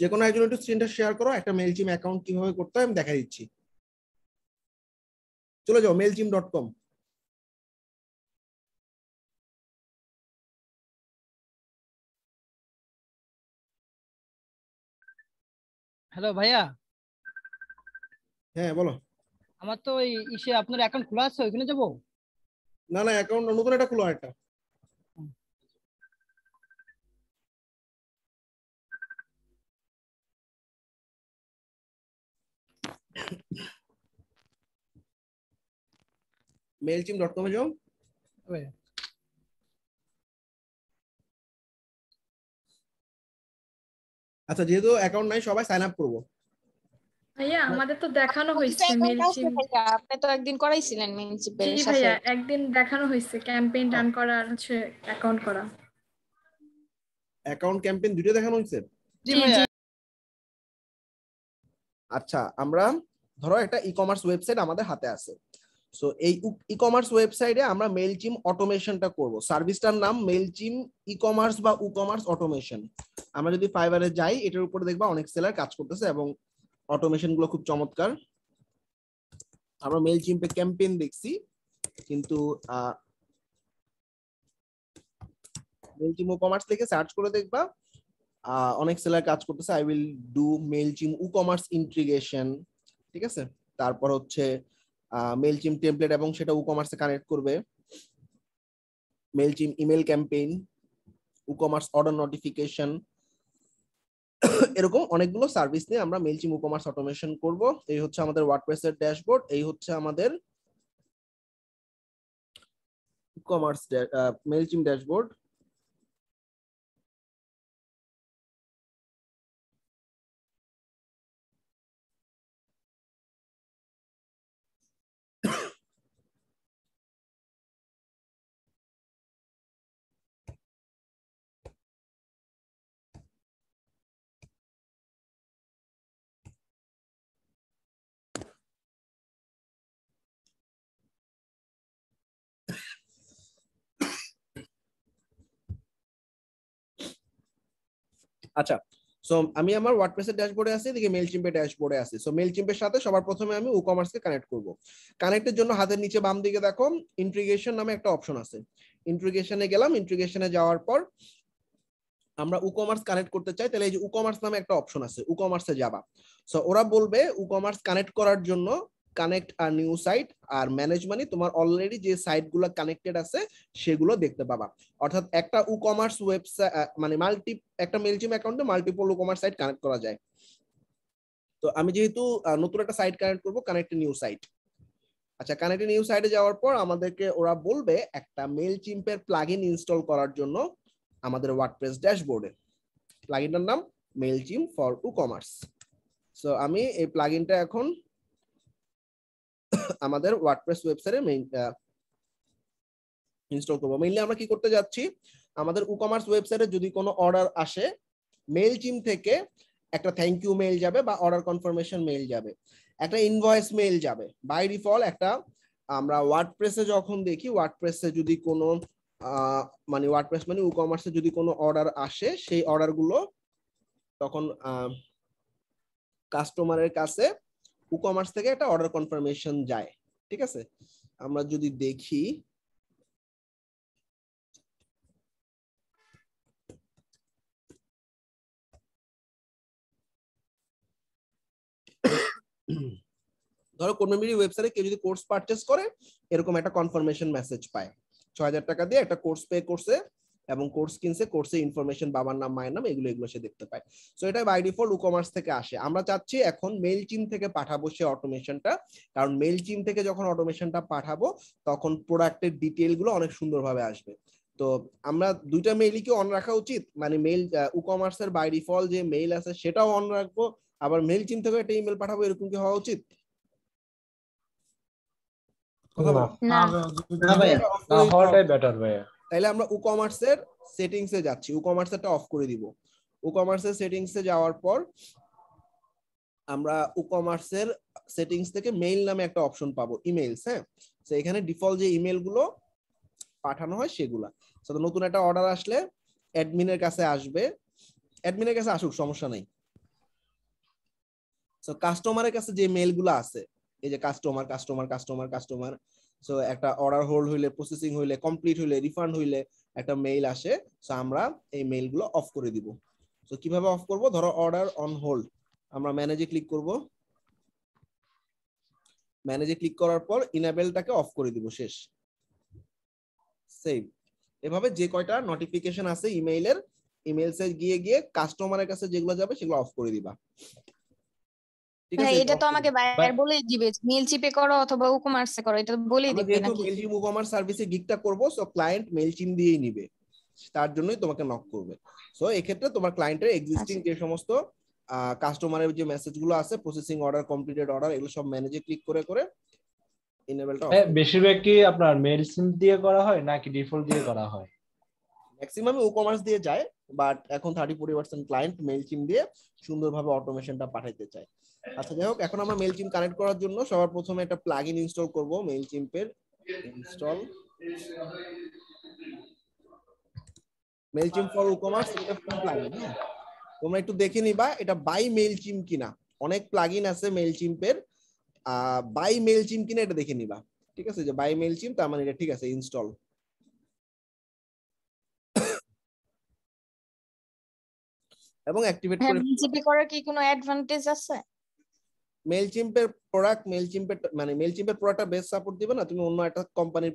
যে কোনো একজন একটু স্ক্রিনটা শেয়ার করো একটা মেল জিম অ্যাকাউন্ট কিভাবে করতে হয় আমি দেখা দিচ্ছি চলে যাও জিম ডট কম হ্যালো ভাইয়া হ্যাঁ বলো আমার তো ওই ইসে আপনার অ্যাকাউন্ট খোলা আছে ওইখানে যাবো না না অ্যাকাউন্ট নতুন একটা খোলা একটা मेलचिम डॉट कॉम আচ্ছা যেহেতু অ্যাকাউন্ট নাই সবাই সাইন আপ করবো ভাইয়া আমাদের তো দেখানো হয়েছে আপনি তো একদিন করাইছিলেন একদিন দেখানো হয়েছে আচ্ছা। ক্যাম্পেইন রান করা আর হচ্ছে অ্যাকাউন্ট করা অ্যাকাউন্ট ক্যাম্পেইন দুটো দেখানো হয়েছে আচ্ছা আমরা ধরো একটা ই কমার্স ওয়েবসাইট আমাদের হাতে আছে সো এই ই কমার্স ওয়েবসাইটে আমরা মেল চিম অটোমেশনটা করবো সার্ভিসটার নাম চিম ই কমার্স বা উ কমার্স অটোমেশন আমরা যদি ফাইবারে যাই এটার উপরে দেখবা অনেক সেলার কাজ করতেছে এবং অটোমেশন গুলো খুব চমৎকার আমরা মেল চিম্পে ক্যাম্পেইন দেখছি কিন্তু মেল চিম ই কমার্স থেকে সার্চ করে দেখবা অনেক সেলার কাজ করতেছে আই উইল ডু মেল চিম উ কমার্স ইন্ট্রিগেশন ঠিক আছে তারপর হচ্ছে মেল চিম টেমপ্লেট এবং সেটা কমার্স কমার্সে কানেক্ট করবে Mailchimp email campaign WooCommerce order notification এরকম অনেকগুলো সার্ভিস নিয়ে আমরা মেলচিম উ কমার্স অটোমেশন করব এই হচ্ছে আমাদের ওয়ার্ডপ্রেসের ড্যাশবোর্ড এই হচ্ছে আমাদের কমার্স মেল মেলচিম ড্যাশবোর্ড আচ্ছা সো আমি আমার ওয়ার্ডপ্রেসের ড্যাশবোর্ডে আছি এদিকে মেলচিম্পের ড্যাশবোর্ডে আছি সো মেলচিম্পের সাথে সবার প্রথমে আমি ই কমার্সকে কানেক্ট করব কানেক্টের জন্য হাতের নিচে বাম দিকে দেখো ইন্ট্রিগেশন নামে একটা অপশন আছে ইন্ট্রিগেশনে গেলাম ইন্ট্রিগেশনে যাওয়ার পর আমরা ই কমার্স কানেক্ট করতে চাই তাহলে এই যে ই কমার্স নামে একটা অপশন আছে ই কমার্সে যাবা সো ওরা বলবে ই কমার্স কানেক্ট করার জন্য কানেক্ট আর নিউ সাইট আর ম্যানেজ মানে তোমার অলরেডি যে সাইটগুলো কানেক্টেড আছে সেগুলো দেখতে পাবা অর্থাৎ একটা উ কমার্স ওয়েবসাইট মানে মাল্টি একটা মেলজিম অ্যাকাউন্টে multiple WooCommerce site connect করা যায় তো আমি যেহেতু নতুন একটা সাইট কানেক্ট করব কানেক্ট নিউ সাইট আচ্ছা কানেক্ট নিউ সাইটে যাওয়ার পর আমাদেরকে ওরা বলবে একটা মেল চিম্পের প্লাগইন ইনস্টল করার জন্য আমাদের ওয়ার্ডপ্রেস ড্যাশবোর্ডে প্লাগইনটার নাম mail Mailchimp for uh commerce so আমি এই প্লাগইনটা এখন আমাদের ওয়ার্ডপ্রেস ওয়েবসাইটে মেইন ইনস্টল করবো মেইনলি আমরা কি করতে যাচ্ছি আমাদের ই কমার্স ওয়েবসাইটে যদি কোনো অর্ডার আসে মেল চিম থেকে একটা থ্যাংক ইউ মেল যাবে বা অর্ডার কনফার্মেশন মেল যাবে একটা ইনভয়েস মেল যাবে বাই ডিফল একটা আমরা ওয়ার্ডপ্রেসে যখন দেখি ওয়ার্ডপ্রেসে যদি কোনো মানে ওয়ার্ডপ্রেস মানে ই কমার্সে যদি কোনো অর্ডার আসে সেই অর্ডারগুলো তখন কাস্টমারের কাছে ই কমার্স থেকে একটা অর্ডার কনফার্মেশন যায় ঠিক আছে আমরা যদি দেখি ধরো কোন মেমরি ওয়েবসাইটে কেউ যদি কোর্স পারচেস করে এরকম একটা কনফার্মেশন মেসেজ পায় ছ হাজার টাকা দিয়ে একটা কোর্স পে করছে এবং কোর্স কিনছে কোর্সে ইনফরমেশন বাবার নাম মায়ের নাম এগুলো এগুলো সে দেখতে পায় সো এটা বাই ডিফল্ট কমার্স থেকে আসে আমরা চাচ্ছি এখন মেল চিম থেকে পাঠাবো সে অটোমেশনটা কারণ মেল চিম থেকে যখন অটোমেশনটা পাঠাবো তখন প্রোডাক্টের ডিটেলগুলো অনেক সুন্দরভাবে আসবে তো আমরা দুইটা মেইলই কি অন রাখা উচিত মানে মেইল ই কমার্সের বাই ডিফল্ট যে মেইল আছে সেটাও অন রাখবো আবার মেইল চিম থেকে একটা ইমেল পাঠাবো এরকম কি হওয়া উচিত না ভাইয়া হওয়াটাই বেটার ভাইয়া তাহলে আমরা এর কমার্সের সেটিংসে যাচ্ছি কমার্স কমার্সেরটা অফ করে দিব এর কমার্সের সেটিংসে যাওয়ার পর আমরা ই কমার্সের সেটিংস থেকে মেইল নামে একটা অপশন পাবো ইমেইলস হ্যাঁ সো এখানে ডিফল্ট যে ইমেল গুলো পাঠানো হয় সেগুলা তো নতুন একটা অর্ডার আসলে অ্যাডমিনের কাছে আসবে অ্যাডমিনের কাছে আসুক সমস্যা নেই তো কাস্টমারের কাছে যে গুলো আছে এই যে customer customer customer customer so একটা অর্ডার হোল্ড হইলে প্রসেসিং হইলে কমপ্লিট হইলে রিফান্ড হইলে একটা মেইল আসে সো আমরা এই মেইলগুলো অফ করে দিব সো কিভাবে অফ করব ধরো অর্ডার অন হোল্ড আমরা ম্যানেজে ক্লিক করব ম্যানেজে ক্লিক করার পর ইনাবেলটাকে অফ করে দিব শেষ সেভ এভাবে যে কয়টা নোটিফিকেশন আছে ইমেইলের ইমেইলসে গিয়ে গিয়ে কাস্টমারের কাছে যেগুলো যাবে সেগুলো অফ করে দিবা মানে এটা তো আমাকে বায়ার বলেই দিবে মেল চিপে করো অথবা উকমার্সে করো এটা বলেই দিবে নাকি মেল চিপ উকমার্স সার্ভিসে গিগটা করব সো ক্লায়েন্ট মেল চিপ দিয়েই নিবে তার জন্যই তোমাকে নক করবে সো এক্ষেত্রে তোমার ক্লায়েন্টের এক্সিস্টিং আচ্ছা। যে সমস্ত কাস্টমারের যে মেসেজগুলো আছে প্রসেসিং অর্ডার কমপ্লিটেড অর্ডার এগুলো সব ম্যানেজে ক্লিক করে করে ইনেবলটা বেশিরভাগ কি আপনার মেল সিম দিয়ে করা হয় নাকি ডিফল্ট দিয়ে করা হয় ম্যাক্সিমাম ই কমার্স দিয়ে যায় বাট এখন 30 40% ক্লায়েন্ট মেল সিম দিয়ে সুন্দরভাবে অটোমেশনটা পাঠাইতে চায় আচ্ছা যাই হোক এখন আমরা মেল চিম কানেক্ট করার জন্য সবার প্রথমে একটা ইন ইনস্টল করব চিম্পের install Mailchimp for commerce এটা ফ্রি হ্যাঁ? তোমরা একটু দেখে নিবা এটা বাই চিম কিনা অনেক প্লাগইন আছে মেলচিম্পের বাই মেল চিম কিনা এটা দেখে নিবা ঠিক আছে যে বাই চিম তার মানে এটা ঠিক আছে ইনস্টল এবং অ্যাক্টিভেট করে কি কোনো অ্যাডভান্টেজ আছে মেলচিম্পের প্রোডাক্ট মেলচিম্পের মানে মেলচিম্পের প্রোডাক্টটা বেস্ট সাপোর্ট দিবে না তুমি অন্য একটা কোম্পানির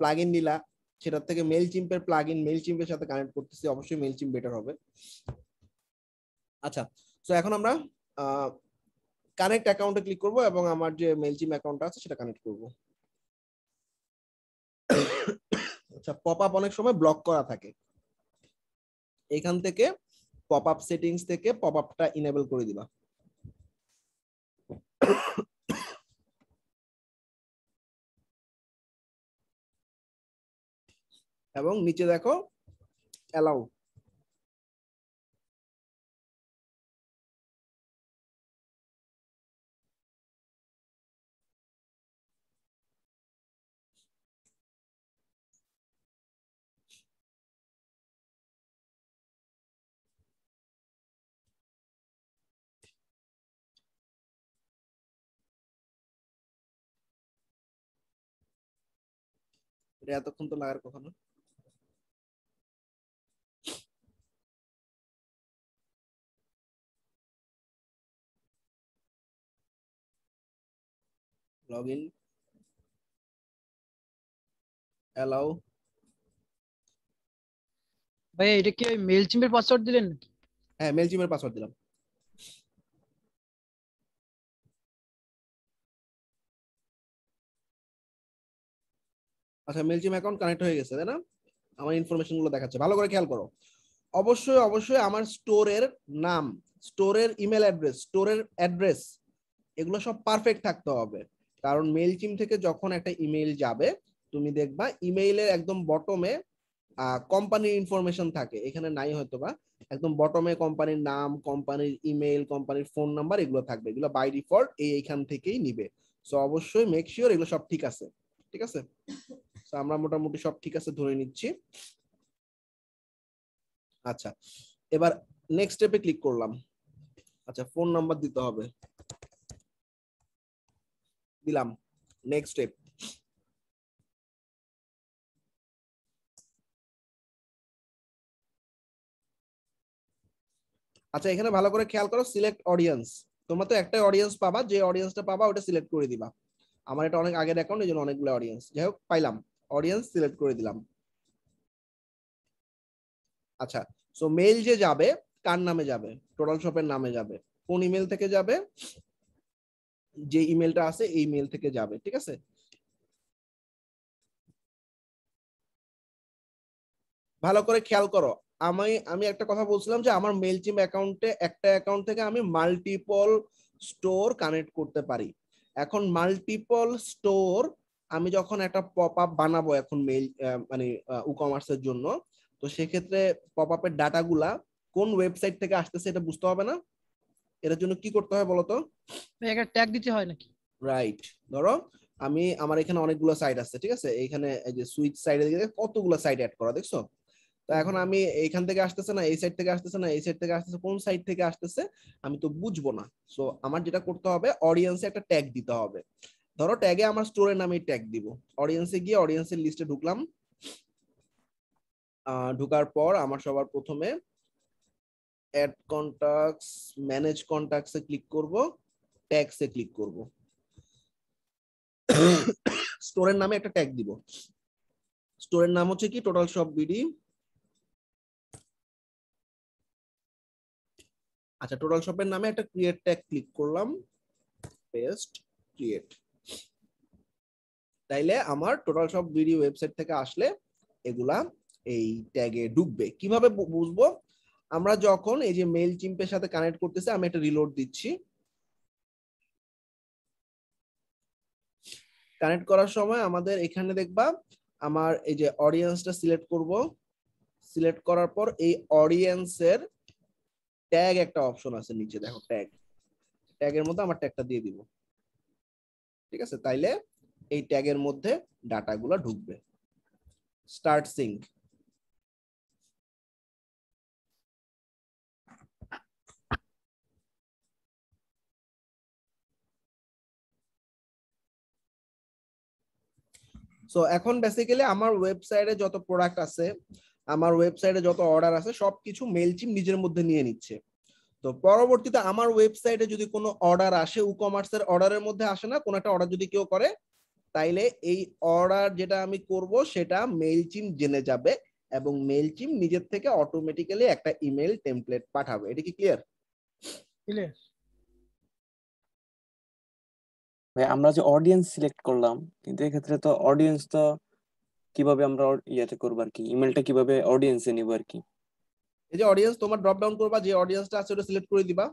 প্লাগ ইন নিলা সেটার থেকে মেলচিম্পের প্লাগইন মেলচিম্পের সাথে কানেক্ট করতেছি অবশ্যই মেলচিম্প বেটার হবে আচ্ছা তো এখন আমরা কানেক্ট অ্যাকাউন্টে ক্লিক করব এবং আমার যে মেলচিম অ্যাকাউন্টটা আছে সেটা কানেক্ট করব আচ্ছা পপ আপ অনেক সময় ব্লক করা থাকে এখান থেকে পপ আপ সেটিংস থেকে পপ আপটা ইনেবল করে দিবা এবং নিচে দেখো অ্যালাউ এটা এতক্ষণ তো লাগার কথা না ভাই এটা কি মেলচিমের পাসওয়ার্ড দিলেন নাকি হ্যাঁ মেলচিমের পাসওয়ার্ড দিলাম আচ্ছা মেলজিম অ্যাকাউন্ট কানেক্ট হয়ে গেছে তাই না আমার ইনফরমেশন গুলো দেখাচ্ছে ভালো করে খেয়াল করো অবশ্যই অবশ্যই আমার স্টোরের নাম স্টোরের ইমেল অ্যাড্রেস স্টোরের অ্যাড্রেস এগুলো সব পারফেক্ট থাকতে হবে কারণ মেলচিম থেকে যখন একটা ইমেল যাবে তুমি দেখবা ইমেইলের একদম বটমে কোম্পানির ইনফরমেশন থাকে এখানে নাই হয়তো বা একদম বটমে কোম্পানির নাম কোম্পানির ইমেল কোম্পানির ফোন নাম্বার এগুলো থাকবে এগুলো বাই ডিফল্ট এইখান থেকেই নিবে সো অবশ্যই মেক শিওর এগুলো সব ঠিক আছে ঠিক আছে আমরা মোটামুটি সব ঠিক আছে ধরে নিচ্ছি আচ্ছা এবার নেক্সট স্টেপে ক্লিক করলাম আচ্ছা ফোন নাম্বার দিতে হবে দিলাম নেক্সট স্টেপ আচ্ছা এখানে ভালো করে খেয়াল করো সিলেক্ট অডিয়েন্স তোমরা তো একটাই অডিয়েন্স পাবা যে অডিয়েন্সটা পাবা ওটা সিলেক্ট করে দিবা আমার এটা অনেক আগের অ্যাকাউন্ট এই জন্য অনেকগুলো অডিয়েন্স যাই হোক পাইলাম অডিয়েন্স সিলেক্ট করে দিলাম আচ্ছা সো মেল যে যাবে কার নামে যাবে টোটাল শপের নামে যাবে কোন ইমেল থেকে যাবে যে ইমেলটা আছে এই মেল থেকে যাবে ঠিক আছে ভালো করে খেয়াল করো আমি আমি একটা কথা বলছিলাম যে আমার টিম অ্যাকাউন্টে একটা অ্যাকাউন্ট থেকে আমি মাল্টিপল স্টোর কানেক্ট করতে পারি এখন মাল্টিপল স্টোর আমি যখন একটা পপ আপ বানাবো এখন মেইল মানে ই কমার্সের জন্য তো সেক্ষেত্রে পপ আপের ডাটাগুলা কোন ওয়েবসাইট থেকে আসতেছে এটা বুঝতে হবে না এটার জন্য কি করতে হয় বলতো একটা ট্যাগ দিতে হয় নাকি রাইট ধরো আমি আমার এখানে অনেকগুলো সাইট আছে ঠিক আছে এখানে এই যে সুইচ সাইডে দিকে কতগুলো সাইট অ্যাড করা দেখছো তো এখন আমি এইখান থেকে আসতেছে না এই সাইড থেকে আসতেছে না এই সাইড থেকে আসতেছে কোন সাইড থেকে আসতেছে আমি তো বুঝবো না সো আমার যেটা করতে হবে অডিয়েন্সে একটা ট্যাগ দিতে হবে ধরো ট্যাগে আমার স্টোরের নামে ট্যাগ দিব অডিয়েন্সে গিয়ে অডিয়েন্সের লিস্টে ঢুকলাম ঢুকার পর আমার সবার প্রথমে অ্যাড কন্ট্যাক্টস ম্যানেজ কন্ট্যাক্টসে ক্লিক করব ট্যাগসে ক্লিক করব স্টোরের নামে একটা ট্যাগ দিব স্টোরের নাম হচ্ছে কি টোটাল সব বিডি আচ্ছা টোটাল শপের নামে একটা ক্রিয়েট ট্যাগ ক্লিক করলাম পেস্ট ক্রিয়েট তাইলে আমার টোটাল সব ভিডিও ওয়েবসাইট থেকে আসলে এগুলা এই ট্যাগে ঢুকবে কিভাবে বুঝবো আমরা যখন এই যে মেল চিম্পের সাথে কানেক্ট করতেছি আমি একটা রিলোড দিচ্ছি কানেক্ট করার সময় আমাদের এখানে দেখবা আমার এই যে অডিয়েন্সটা সিলেক্ট করব সিলেক্ট করার পর এই অডিয়েন্সের ট্যাগ একটা অপশন আছে নিচে দেখো ট্যাগ ট্যাগের মধ্যে আমার ট্যাগটা দিয়ে দিব ঠিক আছে তাইলে এই ট্যাগের মধ্যে ডাটাগুলো ঢুকবে স্টার্ট সিঙ্ক সো এখন বেসিক্যালি আমার ওয়েবসাইটে যত প্রোডাক্ট আছে আমার ওয়েবসাইটে যত অর্ডার আছে সবকিছু মেল মেলচিম নিজের মধ্যে নিয়ে নিচ্ছে তো পরবর্তীতে আমার ওয়েবসাইটে যদি কোনো অর্ডার আসে উকমার্সের কমার্সের অর্ডারের মধ্যে আসে না কোনো একটা অর্ডার যদি কেউ করে তাইলে এই অর্ডার যেটা আমি করব সেটা মেলচিম জেনে যাবে এবং মেলচিম নিজের থেকে অটোমেটিক্যালি একটা ইমেল টেমপ্লেট পাঠাবে এটা কি ক্লিয়ার ক্লিয়ার আমরা যে অডিয়েন্স সিলেক্ট করলাম কিন্তু এক্ষেত্রে তো অডিয়েন্স তো কিভাবে আমরা ইয়াতে করব আর কি ইমেলটা কিভাবে অডিয়েন্সে নিব আর কি এই যে অডিয়েন্স তোমার ড্রপ ডাউন করবা যে অডিয়েন্সটা আছে ওটা সিলেক্ট করে দিবা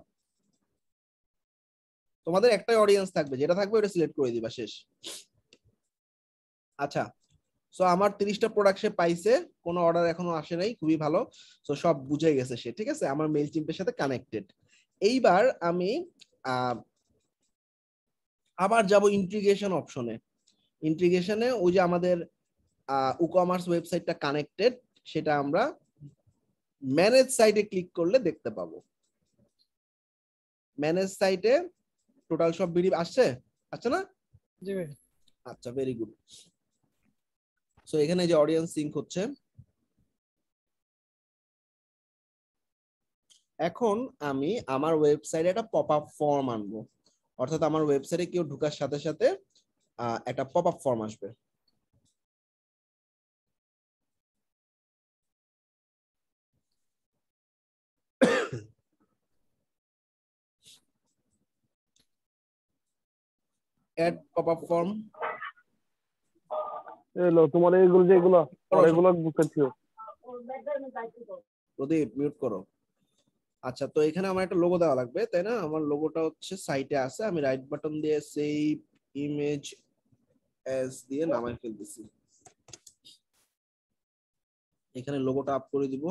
তোমাদের একটাই অডিয়েন্স থাকবে যেটা থাকবে ওটা সিলেক্ট করে দিবা শেষ আচ্ছা সো আমার তিরিশটা প্রোডাক্ট সে পাইছে কোনো অর্ডার এখনো আসে নাই খুবই ভালো সো সব বুঝে গেছে সে ঠিক আছে আমার মেল চিম্পের সাথে কানেক্টেড এইবার আমি আবার যাব ইন্টিগ্রেশন অপশনে ইন্টিগ্রেশনে ওই যে আমাদের উকমার্স ওয়েবসাইটটা কানেক্টেড সেটা আমরা ম্যানেজ সাইটে ক্লিক করলে দেখতে পাবো ম্যানেজ সাইটে টোটাল সব বিডি আসছে আচ্ছা না আচ্ছা ভেরি গুড সো এখানে যে অডিয়েন্স সিঙ্ক হচ্ছে এখন আমি আমার ওয়েবসাইটে একটা পপ আপ ফর্ম আনবো অর্থাৎ আমার ওয়েবসাইটে কেউ ঢুকার সাথে সাথে একটা পপ আপ ফর্ম আসবে অ্যাড পপ আপ ফর্ম এলো তোমার এইগুলো যেগুলো এগুলো বুঝতেছিও প্রদীপ মিউট করো আচ্ছা তো এখানে আমার একটা লোগো দেওয়া লাগবে তাই না আমার লোগোটা হচ্ছে সাইটে আছে আমি রাইট বাটন দিয়ে সেই ইমেজ এস দিয়ে নামায় ফেলতেছি এখানে লোগোটা আপ করে দিব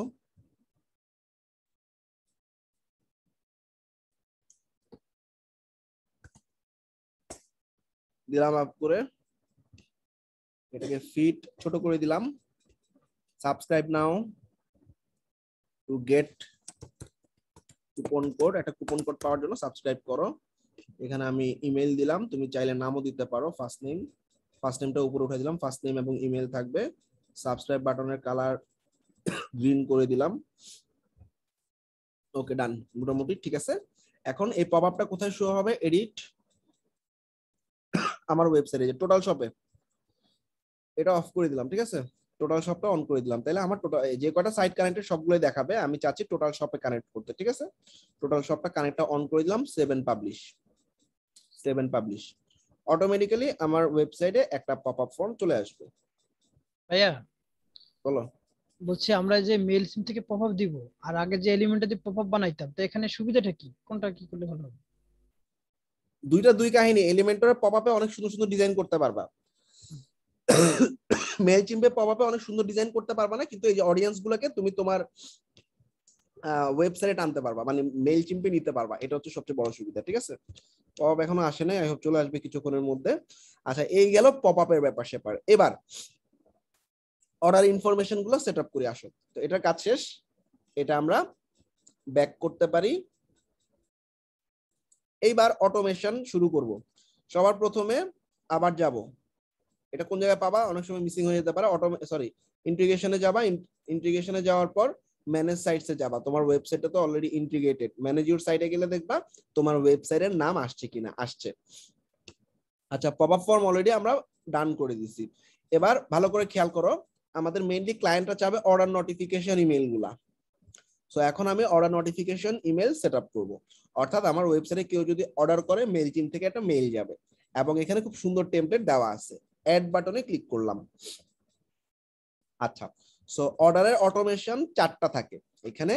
দিলাম আপ করে এটাকে ফিট ছোট করে দিলাম subscribe now to get coupon code একটা কুপন কোড পাওয়ার জন্য সাবস্ক্রাইব করো এখানে আমি ইমেল দিলাম তুমি চাইলে নামও দিতে পারো ফার্স্ট নেম ফার্স্ট নেমটা উপরে উঠে দিলাম ফার্স্ট নেম এবং ইমেল থাকবে সাবস্ক্রাইব বাটনের কালার গ্রিন করে দিলাম ওকে ডান মোটামুটি ঠিক আছে এখন এই পপ আপটা কোথায় শো হবে এডিট আমার ওয়েবসাইটে টোটাল শপে এটা অফ করে দিলাম ঠিক আছে টোটাল শপটা অন করে দিলাম তাহলে আমার টোটাল যে কটা সাইড কানেক্টেড সবগুলোই দেখাবে আমি চাচ্ছি টোটাল শপে কানেক্ট করতে ঠিক আছে টোটাল শপটা কানেক্টটা অন করে দিলাম save and publish save and publish automatically আমার ওয়েবসাইটে একটা পপ আপ ফর্ম চলে আসবে ভাইয়া বলো বলছি আমরা যে মেল সিম থেকে পপ আপ দিব আর আগে যে এলিমেন্টে দিয়ে পপ আপ বানাইতাম তো এখানে সুবিধাটা কি কোনটা কি করলে ভালো হবে দুইটা দুই কাহিনী এলিমেন্টরে পপ আপে অনেক সুন্দর সুন্দর ডিজাইন করতে পারবা মেল চিম্পে পপ আপে অনেক সুন্দর ডিজাইন করতে পারবা না কিন্তু এই যে অডিয়েন্স গুলোকে তুমি তোমার ওয়েবসাইটে আনতে পারবা মানে মেল চিম্পে নিতে পারবা এটা হচ্ছে সবচেয়ে বড় সুবিধা ঠিক আছে পপ আপ এখনো আসে নাই আই হোপ চলে আসবে কিছুক্ষণের মধ্যে আচ্ছা এই গেল পপ আপের ব্যাপার সেপার এবার অর্ডার ইনফরমেশন গুলো সেট আপ করে আসো তো এটার কাজ শেষ এটা আমরা ব্যাক করতে পারি এইবার অটোমেশন শুরু করব সবার প্রথমে আবার যাব এটা কোন জায়গায় পাবা অনেক সময় মিসিং হয়ে যেতে পারে অটো সরি ইন্টিগ্রেশনে যাবা ইন্টিগ্রেশনে যাওয়ার পর ম্যানেজ সাইটসে যাবা তোমার ওয়েবসাইটটা তো অলরেডি ইন্টিগ্রেটেড ম্যানেজ ইউর সাইটে গেলে দেখবা তোমার ওয়েবসাইটের নাম আসছে কিনা আসছে আচ্ছা পপ আপ ফর্ম অলরেডি আমরা ডান করে দিছি এবার ভালো করে খেয়াল করো আমাদের মেইনলি ক্লায়েন্টরা চাবে অর্ডার নোটিফিকেশন গুলা সো এখন আমি order notification email set up করবো অর্থাৎ আমার ওয়েবসাইটে কেউ যদি অর্ডার করে মেইল টিম থেকে একটা মেইল যাবে এবং এখানে খুব সুন্দর টেমপ্লেট দেওয়া আছে অ্যাড বাটনে ক্লিক করলাম আচ্ছা সো অর্ডারের অটোমেশন চারটা থাকে এখানে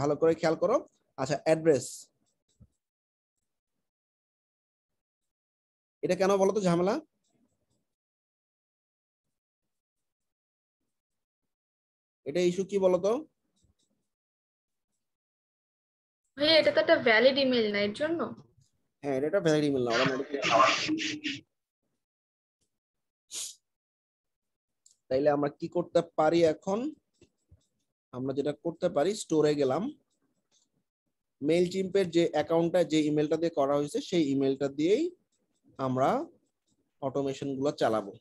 ভালো করে খেয়াল করো আচ্ছা অ্যাড্রেস এটা কেন বলতো ঝামেলা এটা ইস্যু কি বলতো ভাই এটা তো একটা ভ্যালিড ইমেল না এর জন্য হ্যাঁ এটা একটা ভ্যালিড ইমেল না তাইলে আমরা কি করতে পারি এখন আমরা যেটা করতে পারি স্টোরে গেলাম মেল চিম্পের যে অ্যাকাউন্টটা যে ইমেলটা দিয়ে করা হয়েছে সেই ইমেলটা দিয়েই আমরা অটোমেশন গুলো চালাবো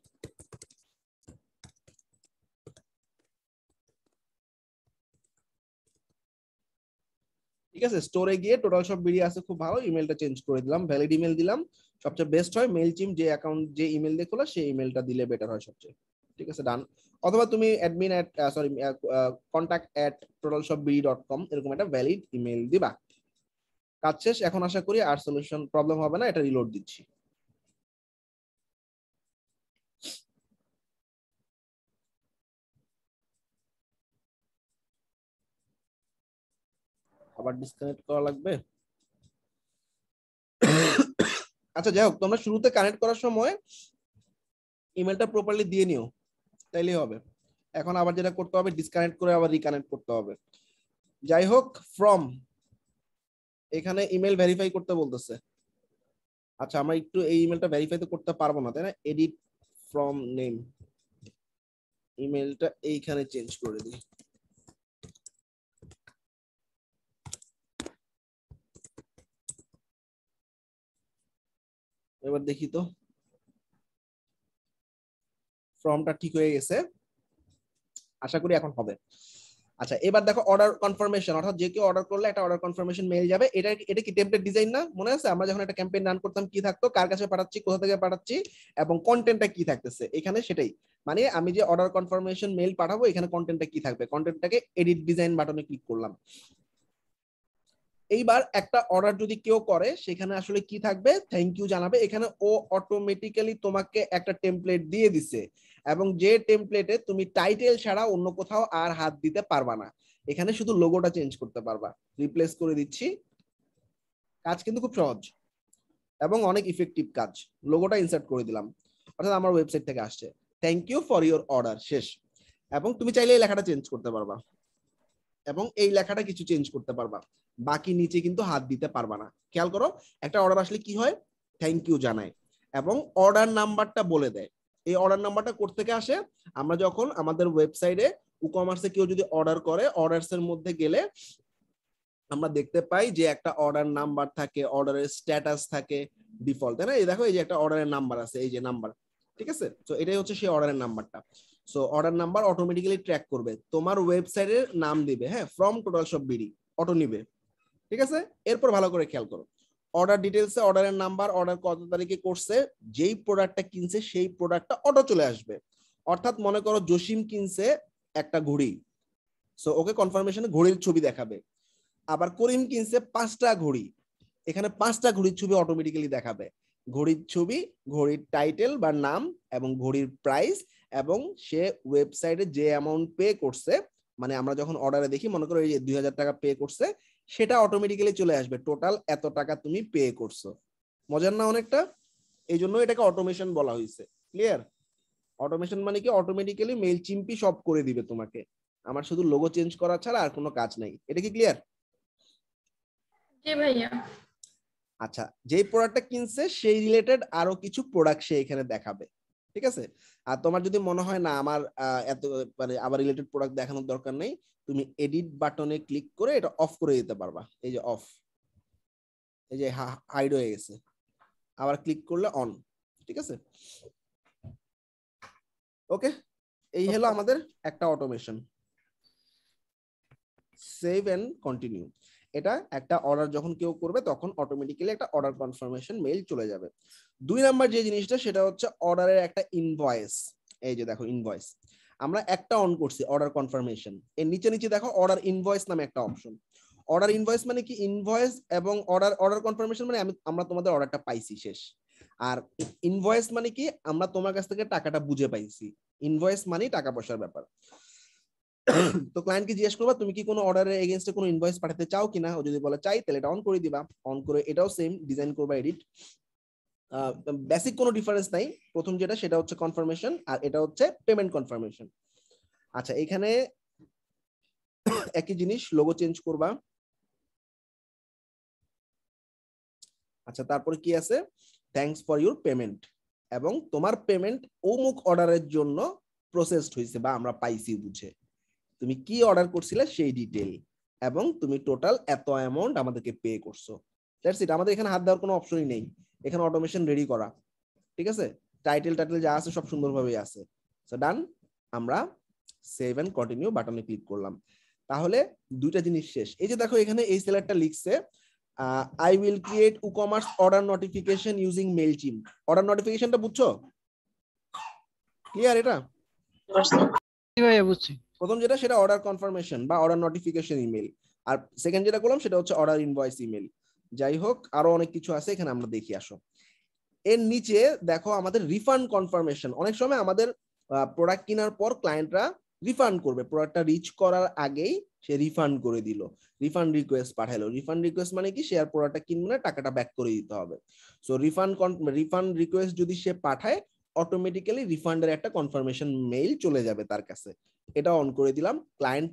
ঠিক আছে স্টোরে গিয়ে টোটাল সব বেরিয়ে আছে খুব ভালো ইমেলটা চেঞ্জ করে দিলাম ভ্যালিড ইমেল দিলাম সবচেয়ে বেস্ট হয় মেল চিম যে অ্যাকাউন্ট যে ইমেল দিয়ে খোলা সেই ইমেলটা দিলে বেটার হয় সবচেয়ে ঠিক আছে ডান অথবা তুমি admin at sorry contact at total shop B dot com এরকম একটা ভ্যালিড ইমেল দিবা কাজ শেষ এখন আশা করি আর সলিউশন প্রবলেম হবে না এটা রিলোড দিচ্ছি আবার ডিসকানেক্ট করা লাগবে আচ্ছা যাই হোক তোমরা শুরুতে কানেক্ট করার সময় ইমেলটা প্রপারলি দিয়ে নিও তাইলে হবে এখন আবার যেটা করতে হবে ডিসকানেক্ট করে আবার রিকানেক্ট করতে হবে যাই হোক ফ্রম এখানে ইমেল ভেরিফাই করতে বলতেছে আচ্ছা আমরা একটু এই ইমেলটা ভেরিফাই তো করতে পারবো না তাই না এডিট ফ্রম নেম ইমেলটা এইখানে চেঞ্জ করে দিই এবার দেখি তো ফর্মটা ঠিক হয়ে গেছে আশা করি এখন হবে আচ্ছা এবার দেখো অর্ডার কনফার্মেশন অর্থাৎ যে কেউ অর্ডার করলে একটা অর্ডার কনফার্মেশন মেল যাবে এটা এটা কি টেমপ্লেট ডিজাইন না মনে আছে আমরা যখন একটা ক্যাম্পেইন রান করতাম কি থাকতো কার কাছে পাঠাচ্ছি কোথা থেকে পাঠাচ্ছি এবং কন্টেন্টটা কি থাকতেছে এখানে সেটাই মানে আমি যে অর্ডার কনফার্মেশন মেল পাঠাবো এখানে কন্টেন্টটা কি থাকবে কন্টেন্টটাকে এডিট ডিজাইন বাটনে ক্লিক করলাম এইবার একটা অর্ডার যদি কেউ করে সেখানে আসলে কি থাকবে থ্যাংক ইউ জানাবে এখানে ও অটোমেটিক্যালি তোমাকে একটা টেমপ্লেট দিয়ে দিছে এবং যে টেমপ্লেটে তুমি টাইটেল ছাড়া অন্য কোথাও আর হাত দিতে পারবা না এখানে শুধু লোগোটা চেঞ্জ করতে পারবা রিপ্লেস করে দিচ্ছি কাজ কিন্তু খুব সহজ এবং অনেক ইফেক্টিভ কাজ লোগোটা ইনসার্ট করে দিলাম অর্থাৎ আমার ওয়েবসাইট থেকে আসছে thank you for your order শেষ এবং তুমি চাইলে এই লেখাটা চেঞ্জ করতে পারবা এবং এই লেখাটা কিছু চেঞ্জ করতে পারবা বাকি নিচে কিন্তু হাত দিতে পারবা না খেয়াল করো একটা অর্ডার আসলে কি হয় থ্যাংক ইউ জানায় এবং অর্ডার নাম্বারটা বলে দেয় এই অর্ডার নাম্বারটা কোথা থেকে আসে আমরা যখন আমাদের ওয়েবসাইটে উকমার্সে কেউ যদি অর্ডার করে অর্ডারস এর মধ্যে গেলে আমরা দেখতে পাই যে একটা অর্ডার নাম্বার থাকে অর্ডারের স্ট্যাটাস থাকে ডিফল্ট তাই না এই দেখো এই যে একটা অর্ডারের নাম্বার আছে এই যে নাম্বার ঠিক আছে তো এটাই হচ্ছে সেই অর্ডারের নাম্বারটা so order number automatically track করবে তোমার ওয়েবসাইটের নাম দিবে হ্যাঁ from total shop BD auto নিবে ঠিক আছে এরপর ভালো করে খেয়াল করো অর্ডার ডিটেলসে অর্ডারের নাম্বার অর্ডার কত তারিখে করছে যেই প্রোডাক্টটা কিনছে সেই প্রোডাক্টটা অটো চলে আসবে অর্থাৎ মনে করো জসিম কিনছে একটা ঘড়ি সো ওকে কনফার্মেশনে ঘড়ির ছবি দেখাবে আবার করিম কিনছে পাঁচটা ঘড়ি এখানে পাঁচটা ঘড়ির ছবি অটোমেটিক্যালি দেখাবে ঘড়ির ছবি ঘড়ির টাইটেল বা নাম এবং ঘড়ির প্রাইস এবং সে ওয়েবসাইটে যে অ্যামাউন্ট পে করছে মানে আমরা যখন অর্ডারে দেখি মনে করো এই যে দুই হাজার টাকা পে করছে সেটা অটোমেটিক্যালি চলে আসবে টোটাল এত টাকা তুমি পে করছো মজার না অনেকটা এই জন্য এটাকে অটোমেশন বলা হয়েছে ক্লিয়ার অটোমেশন মানে কি অটোমেটিক্যালি মেল চিম্পি সব করে দিবে তোমাকে আমার শুধু লোগো চেঞ্জ করা ছাড়া আর কোনো কাজ নাই এটা কি ক্লিয়ার জি ভাইয়া আচ্ছা যেই প্রোডাক্টটা কিনছে সেই রিলেটেড আরো কিছু প্রোডাক্ট সে এখানে দেখাবে ঠিক আছে আর তোমার যদি মনে হয় না আমার এত মানে আবার রিলেটেড প্রোডাক্ট দেখানোর দরকার নেই তুমি এডিট বাটনে ক্লিক করে এটা অফ করে দিতে পারবা এই যে অফ এই যে হাইড হয়ে গেছে আবার ক্লিক করলে অন ঠিক আছে ওকে এই হলো আমাদের একটা অটোমেশন সেভ এন্ড কন্টিনিউ এটা একটা অর্ডার যখন কেউ করবে তখন অটোমেটিক্যালি একটা অর্ডার কনফার্মেশন মেইল চলে যাবে দুই নাম্বার যে জিনিসটা সেটা হচ্ছে অর্ডারের একটা ইনভয়েস এই যে দেখো ইনভয়েস আমরা একটা অন করছি অর্ডার কনফার্মেশন এর নিচে নিচে দেখো অর্ডার ইনভয়েস নামে একটা অপশন অর্ডার ইনভয়েস মানে কি ইনভয়েস এবং অর্ডার অর্ডার কনফার্মেশন মানে আমি আমরা তোমাদের অর্ডারটা পাইছি শেষ আর ইনভয়েস মানে কি আমরা তোমার কাছ থেকে টাকাটা বুঝে পাইছি ইনভয়েস মানে টাকা পয়সার ব্যাপার তো ক্লায়েন্টকে জিজ্ঞেস করবা তুমি কি কোনো অর্ডারের এগেনস্টে কোনো ইনভয়েস পাঠাতে চাও কিনা ও যদি বলে চাই তাহলে এটা অন করে দিবা অন করে এটাও সেম ডিজাইন করবা এডিট বেসিক কোনো ডিফারেন্স নাই প্রথম যেটা সেটা হচ্ছে কনফার্মেশন আর এটা হচ্ছে পেমেন্ট কনফার্মেশন আচ্ছা এখানে একই জিনিস লোগো চেঞ্জ করবা আচ্ছা তারপরে কি আছে থ্যাংকস ফর ইউর পেমেন্ট এবং তোমার পেমেন্ট অমুক অর্ডারের জন্য প্রসেসড হয়েছে বা আমরা পাইছি বুঝে তুমি কি অর্ডার করছিলে সেই ডিটেল এবং তুমি টোটাল এত অ্যামাউন্ট আমাদেরকে পে করছো দ্যাটস ইট আমাদের এখানে হাত দেওয়ার কোনো অপশনই নেই এখানে অটোমেশন রেডি করা ঠিক আছে টাইটেল টাইটেল যা আছে সব সুন্দরভাবেই আছে সো ডান আমরা সেভ অ্যান্ড কন্টিনিউ বাটনে ক্লিক করলাম তাহলে দুইটা জিনিস শেষ এই যে দেখো এখানে এই সেলারটা লিখছে I will create ecommerce order notification using Mailchimp order নোটিফিকেশনটা বুঝছো ক্লিয়ার এটা বুঝছি প্রথম যেটা সেটা অর্ডার কনফার্মেশন বা অর্ডার নোটিফিকেশন ইমেল আর সেকেন্ড যেটা করলাম সেটা হচ্ছে অর্ডার ইনভয়েস ইমেল যাই হোক আরো অনেক কিছু আছে এখানে আমরা দেখি আসো এর নিচে দেখো আমাদের রিফান্ড কনফার্মেশন অনেক সময় আমাদের প্রোডাক্ট কেনার পর ক্লায়েন্টরা রিফান্ড করবে প্রোডাক্টটা রিচ করার আগেই সে রিফান্ড করে দিল রিফান্ড রিকোয়েস্ট পাঠালো রিফান্ড রিকোয়েস্ট মানে কি সে আর প্রোডাক্টটা কিনবে না টাকাটা ব্যাক করে দিতে হবে সো রিফান্ড রিফান্ড রিকোয়েস্ট যদি সে পাঠায় অটোমেটিক্যালি রিফান্ডের একটা কনফার্মেশন মেইল চলে যাবে তার কাছে এটা অন করে দিলাম ক্লায়েন্ট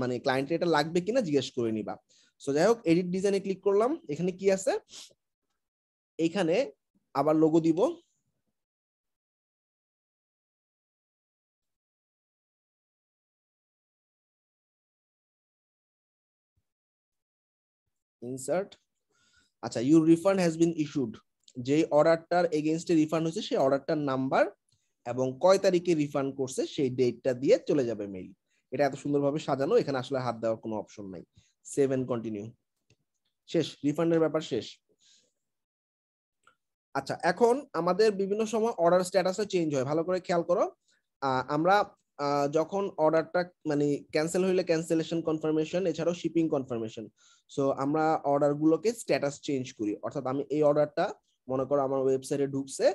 মানে ক্লায়েন্টের এটা লাগবে কিনা জিজ্ঞেস করে নিবা সো যাই হোক এডিট ডিজাইনে ক্লিক করলাম এখানে কি আছে এখানে আবার লোগো দিব ইনসার্ট আচ্ছা your refund has been issued যে অর্ডারটার এগেনস্টে রিফান্ড হয়েছে সেই অর্ডারটার নাম্বার এবং কয় তারিখে রিফান্ড করছে সেই ডেটটা দিয়ে চলে যাবে মেইল এটা এত সুন্দরভাবে সাজানো এখানে আসলে হাত দেওয়ার কোনো অপশন নাই সেভ কন্টিনিউ শেষ রিফান্ডের ব্যাপার শেষ আচ্ছা এখন আমাদের বিভিন্ন সময় অর্ডার স্ট্যাটাসও চেঞ্জ হয় ভালো করে খেয়াল করো আমরা যখন অর্ডারটা মানে ক্যান্সেল হইলে ক্যান্সেলেশন কনফার্মেশন এছাড়াও শিপিং কনফার্মেশন সো আমরা অর্ডারগুলোকে স্ট্যাটাস চেঞ্জ করি অর্থাৎ আমি এই অর্ডারটা মনে করো আমার ওয়েবসাইটে ঢুকছে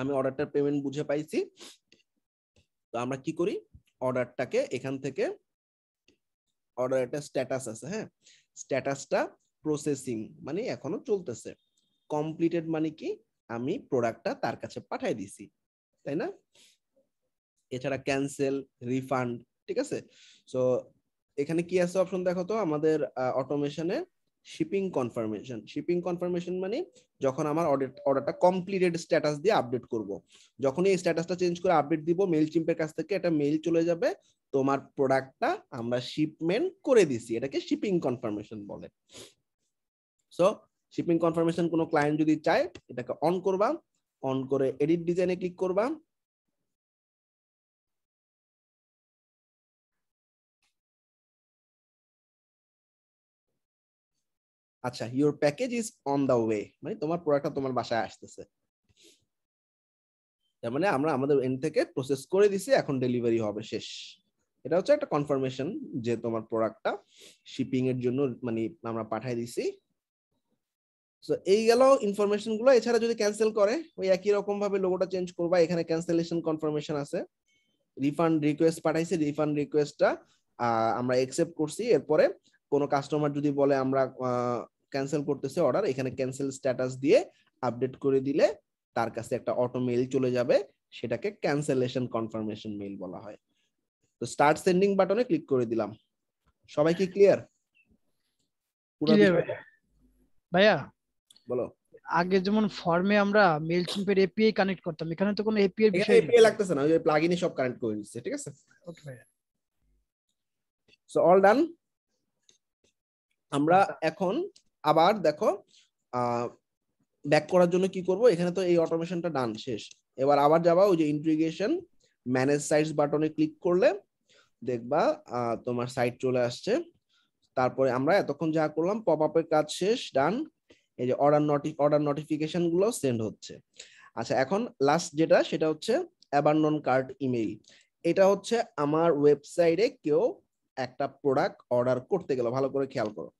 আমি অর্ডারটার পেমেন্ট বুঝে পাইছি তো আমরা কি করি অর্ডারটাকে এখান থেকে অর্ডার একটা স্ট্যাটাস আছে হ্যাঁ স্ট্যাটাসটা প্রসেসিং মানে এখনো চলতেছে কমপ্লিটেড মানে কি আমি প্রোডাক্টটা তার কাছে পাঠিয়ে দিছি তাই না এছাড়া ক্যান্সেল রিফান্ড ঠিক আছে সো এখানে কি আছে অপশন দেখো তো আমাদের অটোমেশনে শিপিং কনফার্মেশন শিপিং কনফার্মেশন মানে যখন আমার অর্ডার অর্ডারটা কমপ্লিটেড স্ট্যাটাস দিয়ে আপডেট করব যখন এই স্ট্যাটাসটা চেঞ্জ করে আপডেট দিব মেল চিম্পের কাছ থেকে একটা মেইল চলে যাবে তোমার প্রোডাক্টটা আমরা শিপমেন্ট করে দিছি এটাকে শিপিং কনফার্মেশন বলে সো শিপিং কনফার্মেশন কোনো ক্লায়েন্ট যদি চায় এটাকে অন করবা অন করে এডিট ডিজাইনে ক্লিক করবা আচ্ছা your package is on the way মানে তোমার প্রোডাক্টটা তোমার বাসায় আসতেছে তার মানে আমরা আমাদের এন্ড থেকে প্রসেস করে দিছি এখন ডেলিভারি হবে শেষ এটা হচ্ছে একটা কনফার্মেশন যে তোমার প্রোডাক্টটা শিপিং এর জন্য মানে আমরা পাঠিয়ে দিছি সো এই গেল ইনফরমেশন গুলো এছাড়া যদি ক্যান্সেল করে ওই একই রকম ভাবে লোগোটা চেঞ্জ করবা এখানে ক্যান্সেলেশন কনফার্মেশন আছে রিফান্ড রিকোয়েস্ট পাঠাইছে রিফান্ড রিকোয়েস্টটা আমরা একসেপ্ট করছি এরপরে কোনো কাস্টমার যদি বলে আমরা ক্যান্সেল করতেছে অর্ডার এখানে ক্যান্সেল স্ট্যাটাস দিয়ে আপডেট করে দিলে তার কাছে একটা অটো মেইল চলে যাবে সেটাকে ক্যান্সেলেশন কনফার্মেশন মেইল বলা হয় তো স্টার্ট সেন্ডিং বাটনে ক্লিক করে দিলাম সবাই কি ক্লিয়ার ভাইয়া বলো আগে যেমন ফর্মে আমরা মেলচিম্পের এপিআই কানেক্ট করতাম এখানে তো কোনো এপিআই বিষয় এপিআই লাগতেছে না ওই প্লাগইনে সব কানেক্ট করে দিচ্ছে ঠিক আছে ওকে ভাইয়া সো অল ডান আমরা আচ্ছা। এখন আবার দেখো ব্যাক করার জন্য কি করব এখানে তো এই অটোমেশনটা ডান শেষ এবার আবার যাবা ওই যে ইন্টিগ্রেশন ম্যানেজ সাইটস বাটনে ক্লিক করলে দেখবা তোমার সাইট চলে আসছে তারপরে আমরা এতক্ষণ যা করলাম পপ আপের কাজ শেষ ডান এই যে অর্ডার নটি অর্ডার নোটিফিকেশন গুলো সেন্ড হচ্ছে আচ্ছা এখন লাস্ট যেটা সেটা হচ্ছে অ্যাবান্ডন কার্ড ইমেইল এটা হচ্ছে আমার ওয়েবসাইটে কেউ একটা প্রোডাক্ট অর্ডার করতে গেল ভালো করে খেয়াল করো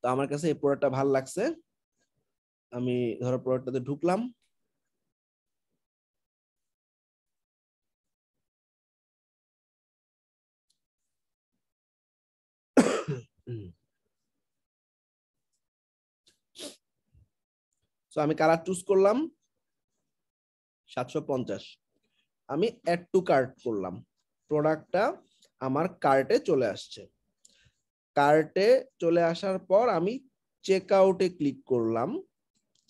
তো আমার কাছে এই প্রোডাক্টটা ভালো লাগছে আমি ধরো প্রোডাক্টটাতে ঢুকলাম তো আমি কালার চুজ করলাম সাতশো পঞ্চাশ আমি অ্যাড টু কার্ট করলাম প্রোডাক্টটা আমার কার্টে চলে আসছে কার্টে চলে আসার পর আমি চেক আউটে ক্লিক করলাম